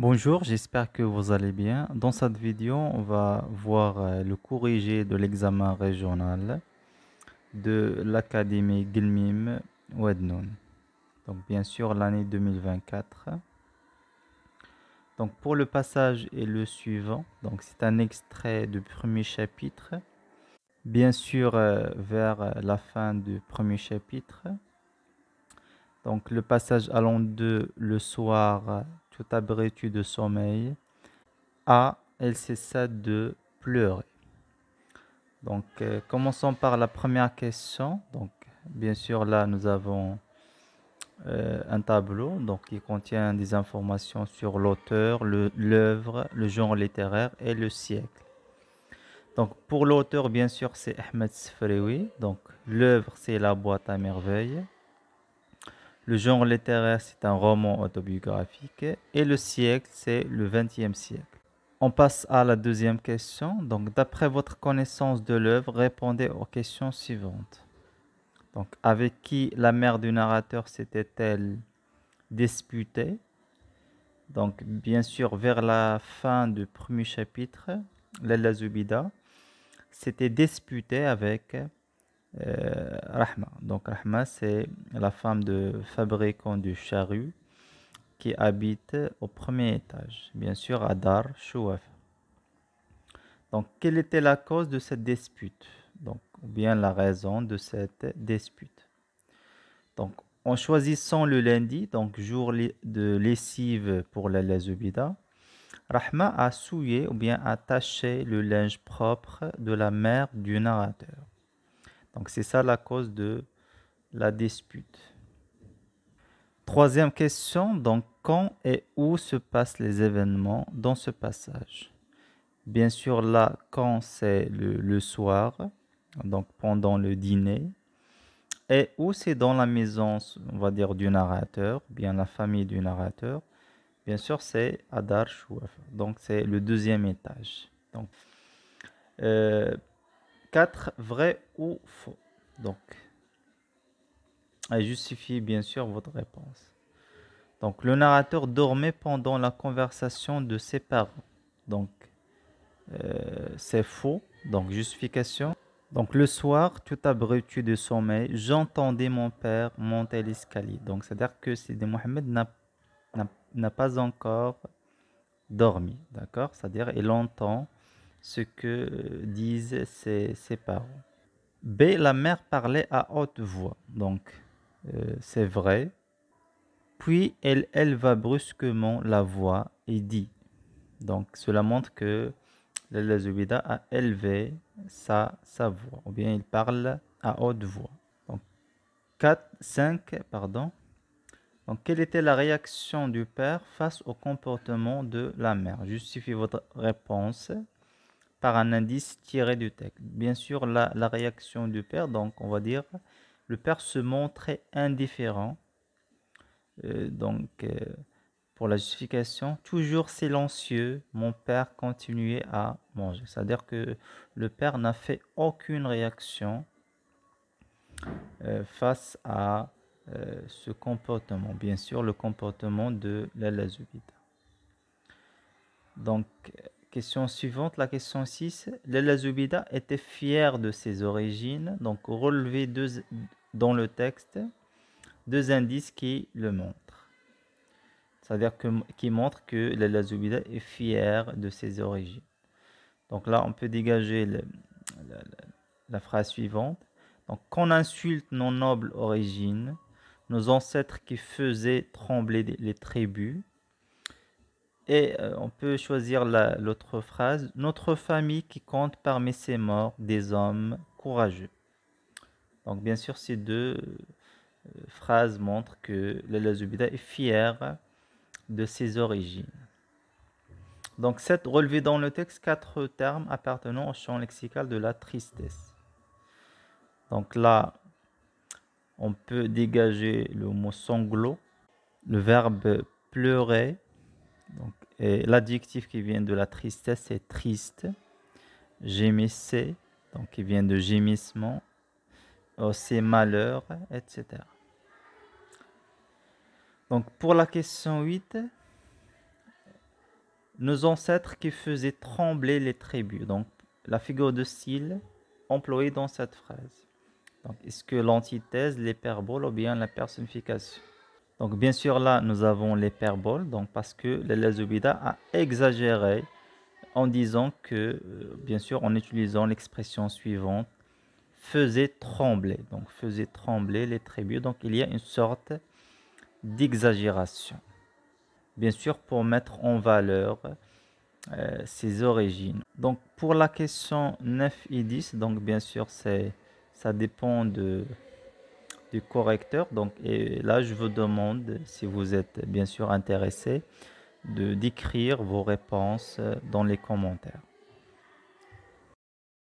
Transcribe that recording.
Bonjour, j'espère que vous allez bien. Dans cette vidéo, on va voir euh, le corrigé de l'examen régional de l'Académie Gilmim Wednoun. Donc bien sûr l'année 2024. Donc pour le passage et le suivant, donc c'est un extrait du premier chapitre. Bien sûr euh, vers la fin du premier chapitre. Donc le passage allant de le soir que de sommeil A. Elle cessa de pleurer. Donc, euh, commençons par la première question. Donc, bien sûr, là, nous avons euh, un tableau donc, qui contient des informations sur l'auteur, l'œuvre, le, genre littéraire et le siècle. Donc, pour l'auteur, bien sûr, c'est Ahmed Sfrewi. Donc, l'œuvre, c'est La boîte à merveilles. Le genre littéraire, c'est un roman autobiographique. Et le siècle, c'est le 20e siècle. On passe à la deuxième question. Donc, d'après votre connaissance de l'œuvre, répondez aux questions suivantes. Donc, avec qui la mère du narrateur s'était-elle disputée Donc, bien sûr, vers la fin du premier chapitre, Lella Zubida s'était disputée avec euh, Rahma. Donc Rahma, c'est la femme de fabricant du charrue qui habite au premier étage, bien sûr à Dar Donc quelle était la cause de cette dispute Donc, ou bien la raison de cette dispute. Donc en choisissant le lundi, donc jour de lessive pour les lazubida, Rahma a souillé ou bien attaché le linge propre de la mère du narrateur. Donc c'est ça la cause de la dispute. Troisième question, donc quand et où se passent les événements dans ce passage Bien sûr, là, quand c'est le, soir, donc pendant le dîner, et où c'est dans la maison, on va dire, du narrateur, bien la famille du narrateur, bien sûr, c'est à Shouaf, donc c'est le deuxième étage. Donc, euh, 4 vrai ou faux. Donc, à justifier bien sûr votre réponse. Donc, le narrateur dormait pendant la conversation de ses parents. Donc, euh, c'est faux. Donc, justification. Donc, le soir, tout abruti de sommeil, j'entendais mon père monter l'escalier. Donc, c'est-à-dire que Sidi Mohamed n'a pas encore dormi. D'accord C'est-à-dire, il entend ce que euh, disent ses, parents. B. La mère parlait à haute voix, donc euh, c'est vrai. Puis elle éleva brusquement la voix et dit. Donc cela montre que la Zubida a élevé sa, voix, ou bien il parle à haute voix. Donc 4, 5, pardon. Donc, quelle était la réaction du père face au comportement de la mère Justifiez votre réponse par un indice tiré du texte. Bien sûr, la, réaction du père, donc on va dire, le père se montrait indifférent. Euh, donc, euh, pour la justification, toujours silencieux, mon père continuait à manger. C'est-à-dire que le père n'a fait aucune réaction euh, face à ce comportement. Bien sûr, le comportement de la lazubita. Donc, Question suivante, la question 6. L'Elazoubida lazubida était fière de ses origines, donc relevez dans le texte deux indices qui le montrent. C'est-à-dire que, qui montrent que l'Elazoubida zubida est fière de ses origines. Donc là, on peut dégager la, la, phrase suivante. Donc, qu'on insulte nos nobles origines, nos ancêtres qui faisaient trembler les tribus, et euh, on peut choisir l'autre phrase. Notre famille qui compte parmi ses morts des hommes courageux. Donc bien sûr, ces deux euh, phrases montrent que le Zubida est fier de ses origines. Donc cette relevé dans le texte quatre termes appartenant au champ lexical de la tristesse. Donc là, on peut dégager le mot sanglot, le verbe pleurer, donc, l'adjectif qui vient de la tristesse, est « triste. Gémissez, donc qui vient de gémissement. Oh, c'est malheur, etc. Donc, pour la question 8, nos ancêtres qui faisaient trembler les tribus. Donc, la figure de style employée dans cette phrase. Donc, est-ce que l'antithèse, l'hyperbole ou bien la personnification donc bien sûr là nous avons l'hyperbole, donc parce que Lazubida a exagéré en disant que, euh, bien sûr en utilisant l'expression suivante, faisait trembler, donc faisait trembler les tribus, donc il y a une sorte d'exagération. Bien sûr pour mettre en valeur euh, ses origines. Donc pour la question 9 et 10, donc bien sûr c'est ça dépend de, du correcteur. Donc, et là, je vous demande, si vous êtes bien sûr intéressé, de d'écrire vos réponses euh, dans les commentaires.